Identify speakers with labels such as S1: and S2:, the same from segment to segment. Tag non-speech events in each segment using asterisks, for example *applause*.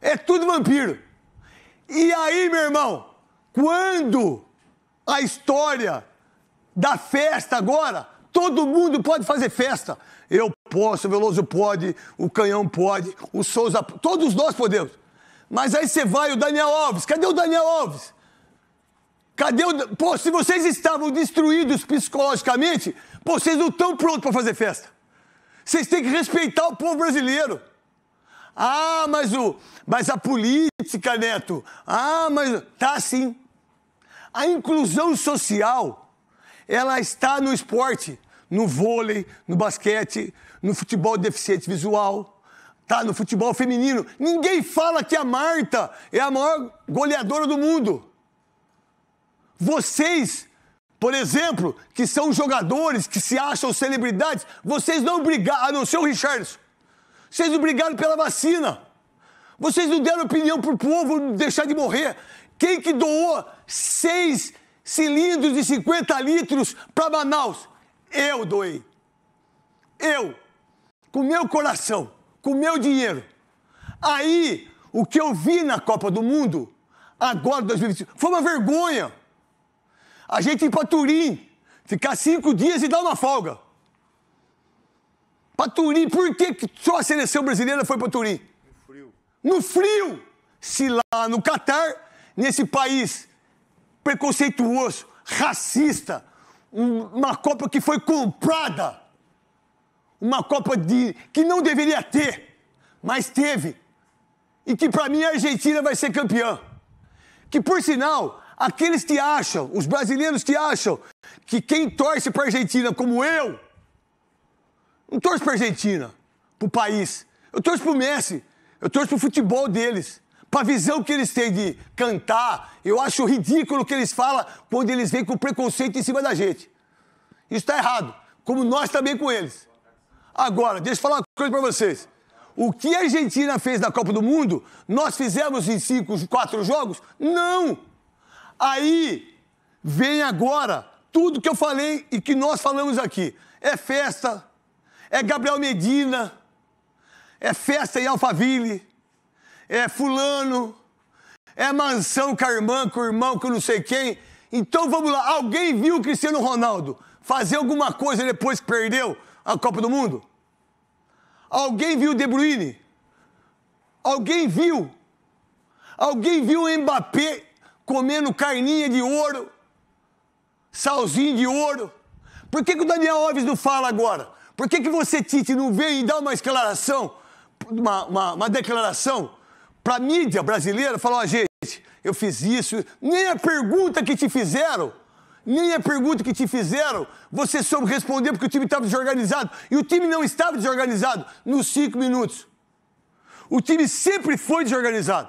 S1: É tudo vampiro. E aí, meu irmão, quando a história da festa agora, todo mundo pode fazer festa. Eu posso, o Veloso pode, o Canhão pode, o Souza, todos nós podemos. Mas aí você vai, o Daniel Alves, cadê o Daniel Alves? Cadê o. Pô, se vocês estavam destruídos psicologicamente, pô, vocês não estão prontos para fazer festa. Vocês têm que respeitar o povo brasileiro. Ah, mas, o, mas a política, Neto. Ah, mas. Tá sim. A inclusão social, ela está no esporte, no vôlei, no basquete, no futebol deficiente visual, tá no futebol feminino. Ninguém fala que a Marta é a maior goleadora do mundo. Vocês, por exemplo, que são jogadores, que se acham celebridades, vocês não brigaram, a não ser o Richardson. Vocês brigaram pela vacina. Vocês não deram opinião pro povo deixar de morrer. Quem que doou seis cilindros de 50 litros para Manaus? Eu doei. Eu. Com meu coração, com meu dinheiro. Aí, o que eu vi na Copa do Mundo, agora 2025, foi uma vergonha. A gente ir para Turim, ficar cinco dias e dar uma folga. Pra Turim, por que só a seleção brasileira foi pra Turim? No frio. No frio! Se lá no Catar, nesse país preconceituoso, racista, uma Copa que foi comprada, uma Copa de, que não deveria ter, mas teve, e que para mim a Argentina vai ser campeã. Que por sinal, aqueles que acham, os brasileiros que acham que quem torce para a Argentina como eu não torço pra Argentina, pro país. Eu torço pro Messi. Eu torço pro futebol deles. Pra visão que eles têm de cantar. Eu acho ridículo o que eles falam quando eles vêm com preconceito em cima da gente. Isso tá errado. Como nós também com eles. Agora, deixa eu falar uma coisa pra vocês. O que a Argentina fez na Copa do Mundo, nós fizemos em cinco, quatro jogos? Não! Aí vem agora tudo que eu falei e que nós falamos aqui. É festa, é Gabriel Medina, é festa em Alphaville, é fulano, é mansão com a irmã, com o irmão, com não sei quem. Então vamos lá, alguém viu o Cristiano Ronaldo fazer alguma coisa depois que perdeu a Copa do Mundo? Alguém viu o De Bruyne? Alguém viu? Alguém viu o Mbappé comendo carninha de ouro, salzinho de ouro? Por que, que o Daniel Alves não fala agora? Por que, que você, Tite, não veio e dá uma declaração, uma, uma, uma declaração para a mídia brasileira? Falou, ó, oh, gente, eu fiz isso. Nem a pergunta que te fizeram, nem a pergunta que te fizeram, você soube responder porque o time estava desorganizado. E o time não estava desorganizado nos cinco minutos. O time sempre foi desorganizado.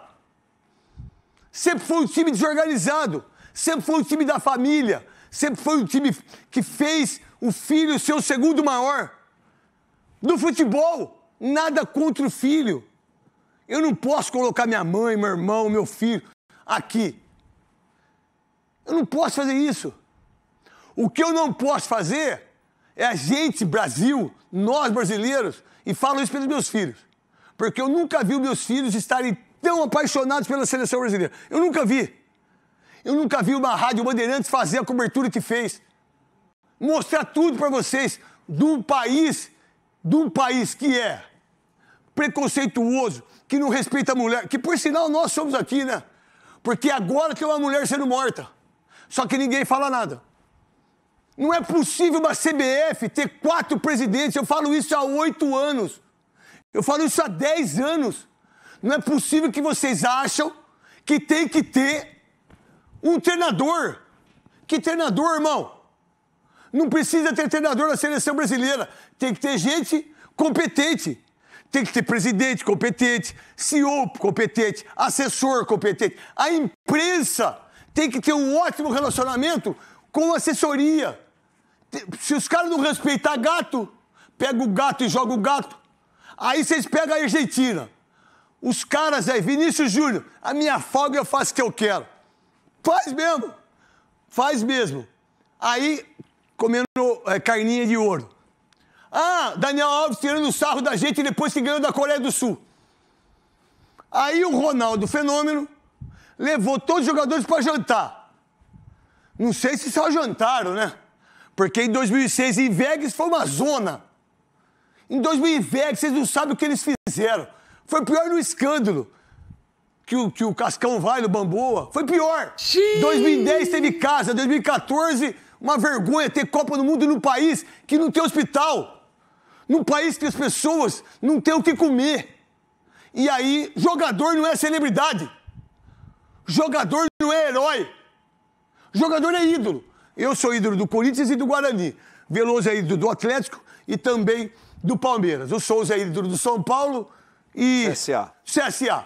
S1: Sempre foi um time desorganizado. Sempre foi um time da família. Sempre foi um time que fez o filho ser o segundo maior. Do futebol, nada contra o filho. Eu não posso colocar minha mãe, meu irmão, meu filho aqui. Eu não posso fazer isso. O que eu não posso fazer é a gente, Brasil, nós brasileiros, e falo isso pelos meus filhos. Porque eu nunca vi meus filhos estarem tão apaixonados pela seleção brasileira. Eu nunca vi. Eu nunca vi uma rádio Bandeirantes fazer a cobertura que fez mostrar tudo para vocês de um país, de um país que é preconceituoso, que não respeita a mulher, que por sinal nós somos aqui, né? Porque agora tem uma mulher sendo morta. Só que ninguém fala nada. Não é possível uma CBF ter quatro presidentes. Eu falo isso há oito anos. Eu falo isso há dez anos. Não é possível que vocês acham que tem que ter um treinador. Que treinador, irmão? Não precisa ter treinador na seleção brasileira. Tem que ter gente competente. Tem que ter presidente competente, CEO competente, assessor competente. A imprensa tem que ter um ótimo relacionamento com a assessoria. Se os caras não respeitar gato, pega o gato e joga o gato. Aí vocês pegam a Argentina. Os caras aí, Vinícius Júnior, a minha folga eu faço o que eu quero. Faz mesmo. Faz mesmo. Aí comendo é, carninha de ouro. Ah, Daniel Alves tirando o sarro da gente depois se ganhou da Coreia do Sul. Aí o Ronaldo Fenômeno levou todos os jogadores para jantar. Não sei se só jantaram, né? Porque em 2006 em Vegas foi uma zona. Em 2000 em Vegas, vocês não sabem o que eles fizeram. Foi pior no escândalo que o, que o Cascão vai no Bamboa. Foi pior. Xiii. 2010 teve casa, 2014 uma vergonha ter Copa do Mundo num país que não tem hospital, num país que as pessoas não têm o que comer. E aí, jogador não é celebridade, jogador não é herói, jogador é ídolo. Eu sou ídolo do Corinthians e do Guarani. Veloso é ídolo do Atlético e também do Palmeiras. O Souza é ídolo do São Paulo e. CSA. CSA.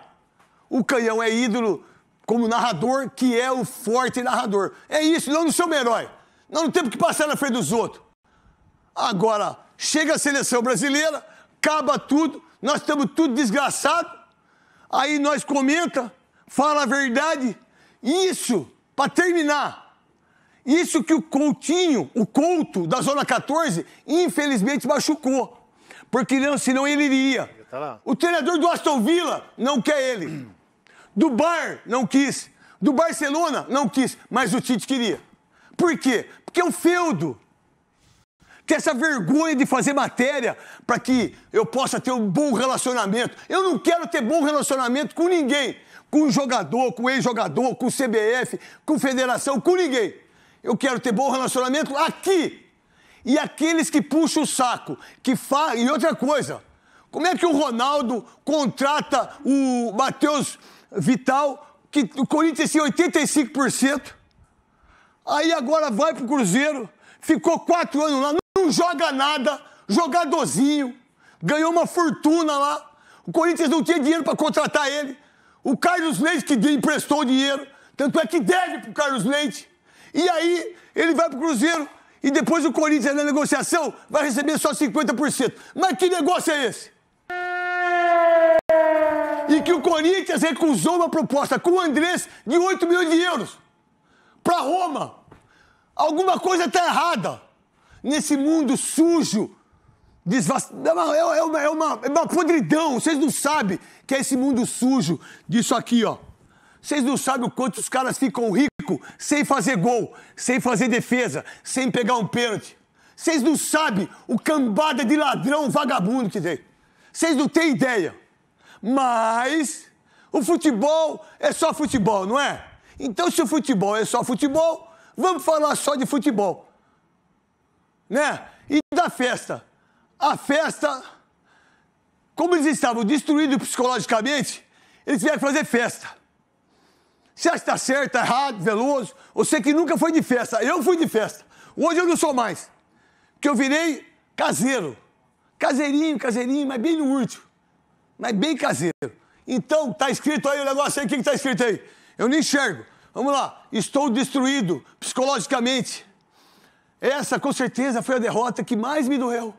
S1: O Canhão é ídolo como narrador, que é o forte narrador. É isso, não, no seu um herói. Nós não temos que passar na frente dos outros. Agora, chega a seleção brasileira, acaba tudo, nós estamos tudo desgraçado, aí nós comenta, fala a verdade. Isso, para terminar, isso que o Coutinho, o Couto da Zona 14, infelizmente machucou. Porque não, senão ele iria. Tá o treinador do Aston Villa não quer ele. Do Bar não quis. Do Barcelona não quis, mas o Tite queria. Por quê? Porque eu é feudo. Tem essa vergonha de fazer matéria para que eu possa ter um bom relacionamento. Eu não quero ter bom relacionamento com ninguém. Com jogador, com ex-jogador, com CBF, com federação, com ninguém. Eu quero ter bom relacionamento aqui. E aqueles que puxam o saco, que fa... E outra coisa, como é que o Ronaldo contrata o Matheus Vital, que o Corinthians tem 85%? Aí agora vai pro Cruzeiro, ficou quatro anos lá, não joga nada, jogadorzinho, ganhou uma fortuna lá. O Corinthians não tinha dinheiro para contratar ele. O Carlos Leite que emprestou o dinheiro, tanto é que deve pro Carlos Leite. E aí ele vai pro Cruzeiro e depois o Corinthians na negociação vai receber só 50%. Mas que negócio é esse? E que o Corinthians recusou uma proposta com o Andrés de 8 milhões de euros para Roma. Alguma coisa está errada nesse mundo sujo. Desvac... É, uma, é, é, uma, é, uma, é uma podridão. Vocês não sabem que é esse mundo sujo disso aqui, ó. Vocês não sabem o quanto os caras ficam ricos sem fazer gol, sem fazer defesa, sem pegar um pênalti. Vocês não sabem o cambada de ladrão vagabundo que tem. Vocês não têm ideia. Mas o futebol é só futebol, não é? Então, se o futebol é só futebol, Vamos falar só de futebol. Né? E da festa. A festa, como eles estavam destruídos psicologicamente, eles vieram fazer festa. Você acha que está certo, tá errado, veloso? Você que nunca foi de festa. Eu fui de festa. Hoje eu não sou mais. Porque eu virei caseiro. Caseirinho, caseirinho, mas bem no último. Mas bem caseiro. Então, tá escrito aí o negócio aí, o que, que tá escrito aí? Eu não enxergo. Vamos lá, estou destruído psicologicamente. Essa, com certeza, foi a derrota que mais me doeu,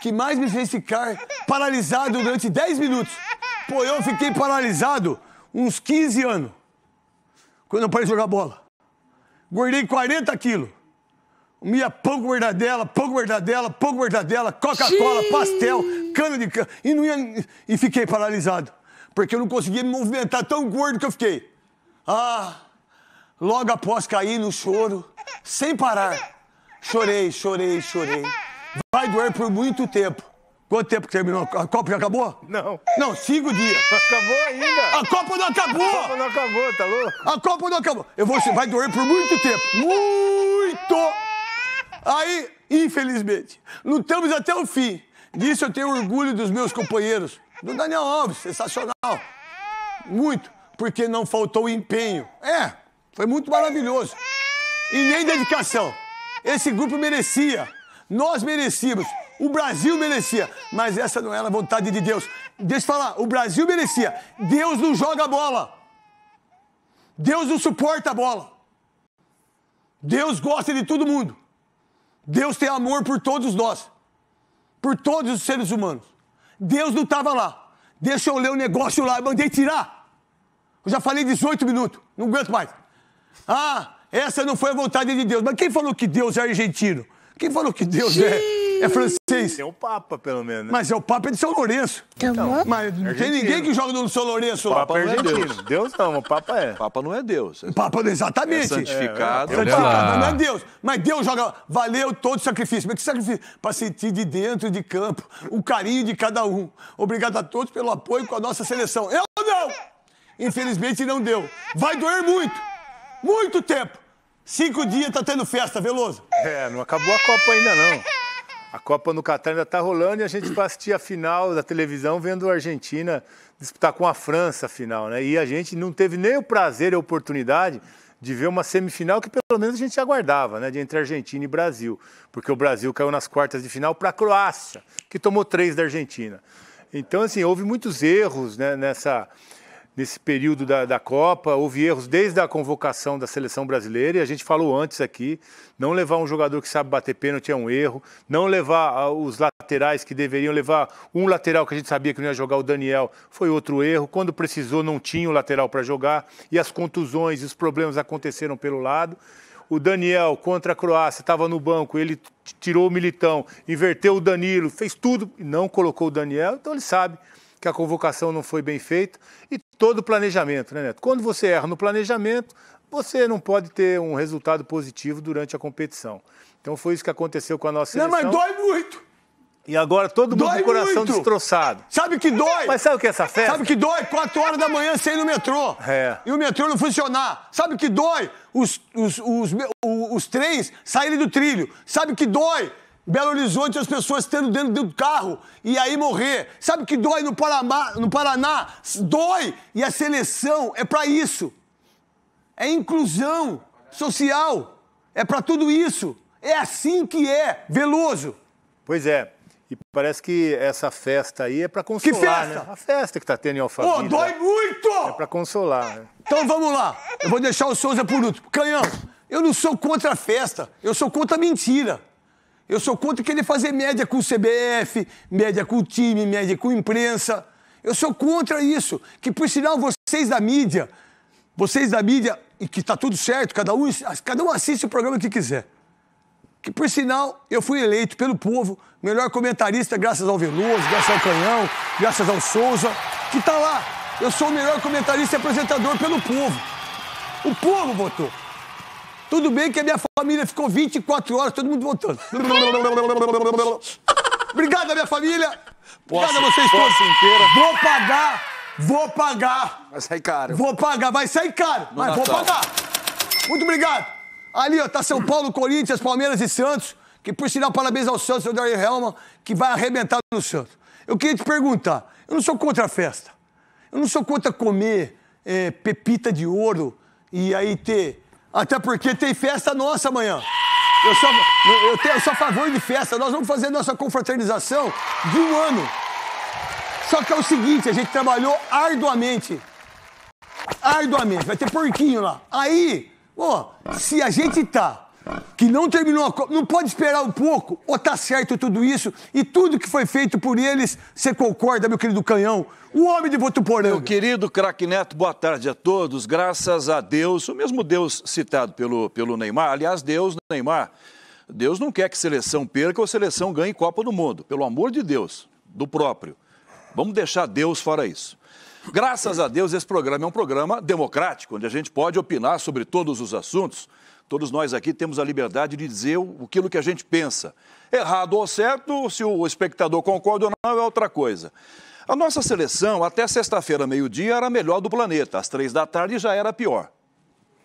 S1: que mais me fez ficar paralisado durante 10 minutos. Pô, eu fiquei paralisado uns 15 anos, quando eu parei de jogar bola. Guardei 40 quilos. Comia pão com verdadela, pão com verdadela, pão com verdadela, Coca-Cola, pastel, cana de cana. E, não ia, e fiquei paralisado, porque eu não conseguia me movimentar tão gordo que eu fiquei. Ah! Logo após cair no choro, sem parar, chorei, chorei, chorei. Vai doer por muito tempo. Quanto tempo que terminou? A Copa já acabou? Não. Não, cinco dias. Acabou ainda. A Copa não acabou. A Copa não acabou, tá louco? A Copa não acabou. Eu vou, vai doer por muito tempo. Muito. Aí, infelizmente, lutamos até o fim. Disso eu tenho orgulho dos meus companheiros. Do Daniel Alves, sensacional. Muito, porque não faltou empenho. É, foi muito maravilhoso. E nem dedicação. Esse grupo merecia. Nós merecíamos. O Brasil merecia. Mas essa não era a vontade de Deus. Deixa eu falar. O Brasil merecia. Deus não joga a bola. Deus não suporta a bola. Deus gosta de todo mundo. Deus tem amor por todos nós. Por todos os seres humanos. Deus não estava lá. Deixa eu ler o um negócio lá. Eu mandei tirar. Eu já falei 18 minutos. Não aguento mais. Ah, essa não foi a vontade de Deus. Mas quem falou que Deus é argentino? Quem falou que Deus é, é francês?
S2: É o Papa, pelo menos. Né? Mas é
S1: o Papa de São Lourenço. Então, então né? mas não tem ninguém que joga no São Lourenço O Papa é argentino. Deus.
S2: Deus não, o Papa é. O Papa não é Deus. O é Papa não, é exatamente. É
S1: santificado. É, é santificado, não é Deus. Mas Deus joga, valeu todo o sacrifício. Mas que sacrifício? Para sentir de dentro, de campo, o carinho de cada um. Obrigado a todos pelo apoio com a nossa seleção. Eu não! Infelizmente não deu. Vai doer muito. Muito tempo. Cinco dias tá tendo festa, Veloso. É, não acabou a Copa ainda não. A Copa
S2: no Catar ainda tá rolando e a gente vai assistir a final da televisão vendo a Argentina disputar com a França a final, né? E a gente não teve nem o prazer e a oportunidade de ver uma semifinal que pelo menos a gente aguardava, né? De entre Argentina e Brasil. Porque o Brasil caiu nas quartas de final para a Croácia, que tomou três da Argentina. Então, assim, houve muitos erros né, nessa, nesse período da, da, Copa. Houve erros desde a convocação da seleção brasileira, e a gente falou antes aqui: não levar um jogador que sabe bater pênalti é um erro, não levar ah, os laterais que deveriam levar um lateral que a gente sabia que não ia jogar, o Daniel, foi outro erro. Quando precisou, não tinha o lateral para jogar, e as contusões e os problemas aconteceram pelo lado. O Daniel contra a Croácia estava no banco, ele tirou o Militão, inverteu o Danilo, fez tudo, não colocou o Daniel, então ele sabe que a convocação não foi bem feita e todo o planejamento, né, Neto? Quando você erra no planejamento, você não pode ter um resultado positivo durante a competição. Então foi isso que aconteceu com a nossa seleção. Não, mas dói
S1: muito! E agora todo mundo com o coração muito. destroçado. Sabe que dói? Mas sabe o que é essa festa? Sabe que dói? Quatro horas da manhã sem ir no metrô. É. E o metrô não funcionar. Sabe que dói? Os, os, os, os, os trens saírem do trilho. Sabe que dói? Belo Horizonte, as pessoas tendo dentro do carro e aí morrer. Sabe que dói no Paraná? No Paraná dói! E a seleção é para isso. É inclusão social. É para tudo isso. É assim que é, Veloso. Pois
S2: é. E parece que essa festa aí é para consolar, que né? festa? né? A festa que tá tendo em Alphaville. oh, dói
S1: muito! É para consolar, né? Então vamos lá. Eu vou deixar o Souza por último. Canhão, eu não sou contra a festa. Eu sou contra a mentira. Eu sou contra querer fazer média com o CBF, média com o time, média com a imprensa. Eu sou contra isso. Que por sinal vocês da mídia, vocês da mídia, e que está tudo certo, cada um, cada um assiste o programa que quiser. Que por sinal eu fui eleito pelo povo melhor comentarista, graças ao Veloso, graças ao Canhão, graças ao Souza, que está lá. Eu sou o melhor comentarista e apresentador pelo povo. O povo votou. Tudo bem que a minha família ficou 24 horas, todo mundo voltando. Obrigado, minha família. Obrigado a vocês todos. Vou pagar, vou pagar. Vai sair caro. Vou pagar, vai sair caro, no mas Natal. vou pagar. Muito obrigado. Ali, ó, tá São Paulo, Corinthians, Palmeiras e Santos, que por sinal, parabéns ao Santos, ao Dario Helman, que vai arrebentar no Santos. Eu queria te perguntar, eu não sou contra a festa. Eu não sou contra comer é, pepita de ouro e aí ter até porque tem festa nossa amanhã. Eu sou, eu, tenho, eu sou a favor de festa. Nós vamos fazer nossa confraternização de um ano. Só que é o seguinte, a gente trabalhou arduamente. Arduamente. Vai ter porquinho lá. Aí, ó, se a gente tá que não terminou a Copa, não pode esperar um pouco, ou tá certo tudo isso, e tudo que foi feito por eles, você concorda, meu querido Canhão? O homem de Votuporanga. Meu
S3: querido craque Neto, boa tarde a todos, graças a Deus, o mesmo Deus citado pelo, pelo Neymar, aliás, Deus, Neymar, Deus não quer que seleção perca ou seleção ganhe Copa do Mundo, pelo amor de Deus, do próprio. Vamos deixar Deus fora isso. Graças a Deus, esse programa é um programa democrático, onde a gente pode opinar sobre todos os assuntos, Todos nós aqui temos a liberdade de dizer aquilo que a gente pensa. Errado ou certo, se o espectador concorda ou não, é outra coisa. A nossa seleção, até sexta-feira, meio-dia, era a melhor do planeta. Às três da tarde já era pior.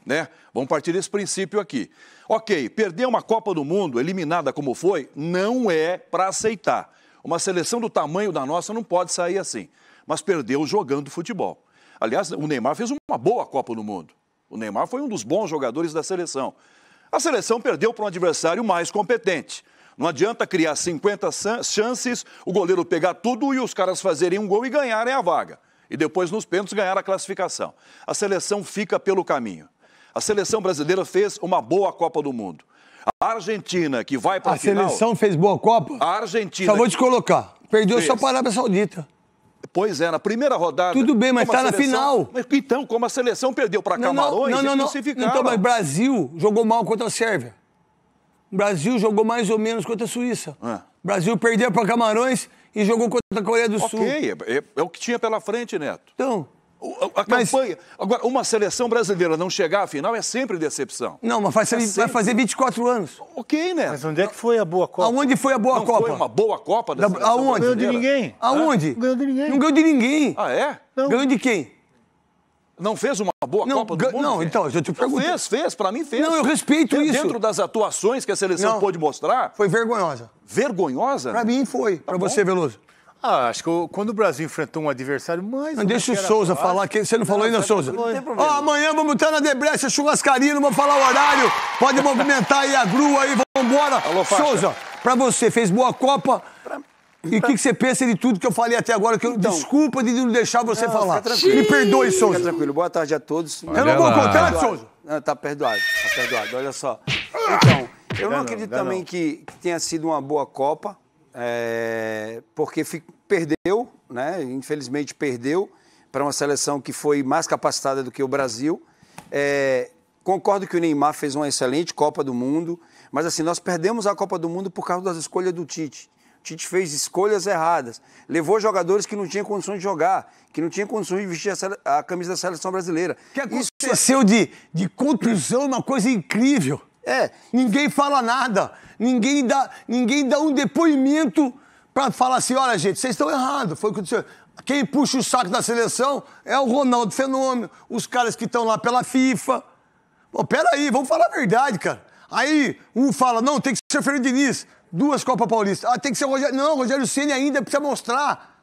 S3: Né? Vamos partir desse princípio aqui. Ok, perder uma Copa do Mundo, eliminada como foi, não é para aceitar. Uma seleção do tamanho da nossa não pode sair assim. Mas perdeu jogando futebol. Aliás, o Neymar fez uma boa Copa do Mundo. O Neymar foi um dos bons jogadores da seleção. A seleção perdeu para um adversário mais competente. Não adianta criar 50 chances, o goleiro pegar tudo e os caras fazerem um gol e ganharem é a vaga. E depois, nos pênaltis, ganhar a classificação. A seleção fica pelo caminho. A seleção brasileira fez uma boa Copa do Mundo. A Argentina, que vai para a final... A seleção fez
S1: boa Copa?
S3: A Argentina... Só vou te colocar. Perdeu fez. só para a Arábia Saudita. Pois é, na primeira rodada. Tudo bem, mas está na final. Mas, então, como a seleção perdeu para Camarões, não, não, não, não, Então, mas
S1: Brasil jogou mal contra a Sérvia. O Brasil jogou mais ou menos contra a Suíça. É. O Brasil perdeu para Camarões e jogou contra a Coreia do okay, Sul. Ok,
S3: é, é, é o que tinha pela frente, Neto. Então, a, mas, campanha. Agora, uma seleção brasileira não chegar à final é sempre decepção.
S1: Não, mas vai, ser, é vai fazer 24 anos. Ok, né? Mas onde é que foi a boa Copa? Aonde foi a boa não Copa? Foi uma boa Copa da, da Aonde? Não ganhou de ninguém. Aonde? Não ganhou de ninguém. Não ganhou de ninguém. Ah, é? Não. Ganhou de
S3: quem? Não fez uma boa não, Copa do Mundo? Não, então, eu te pergunto. Fez, fez, pra mim
S1: fez. Não, eu respeito Dentro é isso. Dentro
S3: das atuações que a seleção não, pôde mostrar. Foi vergonhosa. Vergonhosa? Pra
S2: mim
S1: foi, tá pra bom. você, Veloso. Ah, acho que eu, quando o Brasil enfrentou um adversário mais. Não, é deixa o Souza falar que Você não, não falou ainda, Souza? Não tem problema. Ó, amanhã vamos estar na Debrecha, churrascaria, não vou falar o horário. Pode *laughs* movimentar aí a grua aí, vamos embora. Souza, pra você, fez boa Copa. E o que, que, você pensa de tudo que eu falei até agora? Que eu, então... desculpa de não deixar você não, falar. Me perdoe, Souza. Fica
S4: tranquilo. Boa tarde a todos. Olha eu não vou contar, Souza. Ah, tá perdoado. Tá perdoado. Olha só. Então, eu não, acredito também que, que tenha sido uma boa Copa é, porque perdeu, né? infelizmente perdeu para uma seleção que foi mais capacitada do que o Brasil. É, concordo que o Neymar fez uma excelente Copa do Mundo, mas assim, nós perdemos a Copa do Mundo por causa das escolhas do Tite. O Tite fez escolhas erradas, levou jogadores que não tinham condições de jogar, que não tinham condições de vestir
S1: a, a camisa da seleção brasileira. O que aconteceu Isso... de, de contusão, uma coisa incrível. É, ninguém fala nada, ninguém dá, ninguém dá um depoimento para falar assim, olha gente, vocês estão errados, foi o que aconteceu. Quem puxa o saco da seleção é o Ronaldo Fenômeno, os caras que estão lá pela FIFA. Pô, peraí, vamos falar a verdade, cara. Aí um fala, não, tem que ser Fernando Diniz, duas Copa Paulista. Ah, tem que ser o Rogério. Não, o Rogério Ceni ainda precisa mostrar.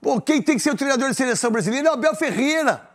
S1: Pô, quem tem que ser o treinador da seleção brasileira é o Abel Ferreira.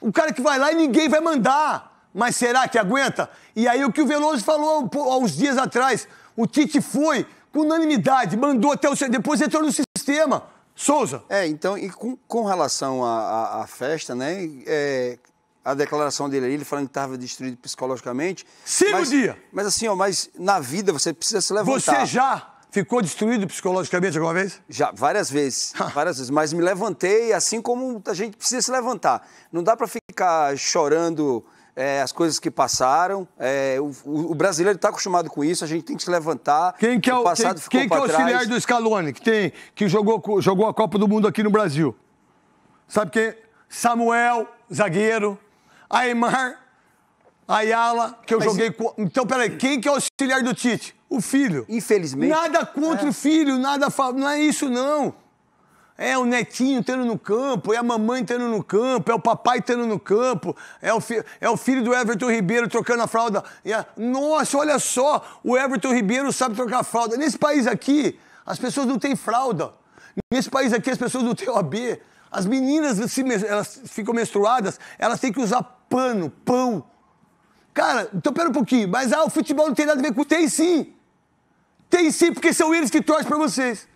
S1: O cara que vai lá e ninguém vai mandar mas será que aguenta? E aí o que o Veloso falou há uns dias atrás, o Tite foi com unanimidade, mandou até o depois entrou no sistema. Souza.
S4: É, então, e com, com relação à, à, à festa, né? É, a declaração dele ali, ele falando que estava destruído psicologicamente. Sim, mas, dia! Mas assim, ó, mas na vida você precisa se levantar. Você já ficou destruído psicologicamente alguma vez? Já, várias vezes. *laughs* várias vezes. Mas me levantei, assim como a gente precisa se levantar. Não dá para ficar chorando é, as coisas que passaram. É, o, o, brasileiro está acostumado com isso, a gente tem que se levantar. Quem que é o, o passado quem, ficou quem que é trás. auxiliar do
S1: Scaloni, que, tem, que jogou, jogou a Copa do Mundo aqui no Brasil? Sabe quem? Samuel, zagueiro. Aymar, Ayala, que eu Mas joguei com. Então, peraí, quem que é o auxiliar do Tite? O filho. Infelizmente. Nada contra é. o filho, nada. Não é isso, não. É o netinho estando no campo, é a mamãe estando no campo, é o papai estando no campo, é o, é o filho do Everton Ribeiro trocando a fralda. A... Nossa, olha só, o Everton Ribeiro sabe trocar a fralda. Nesse país aqui, as pessoas não têm fralda. Nesse país aqui, as pessoas não têm OAB. As meninas, elas ficam menstruadas, elas têm que usar pano, pão. Cara, então pera um pouquinho, mas ah, o futebol não tem nada a ver com... Tem sim! Tem sim, porque são eles que torcem para vocês.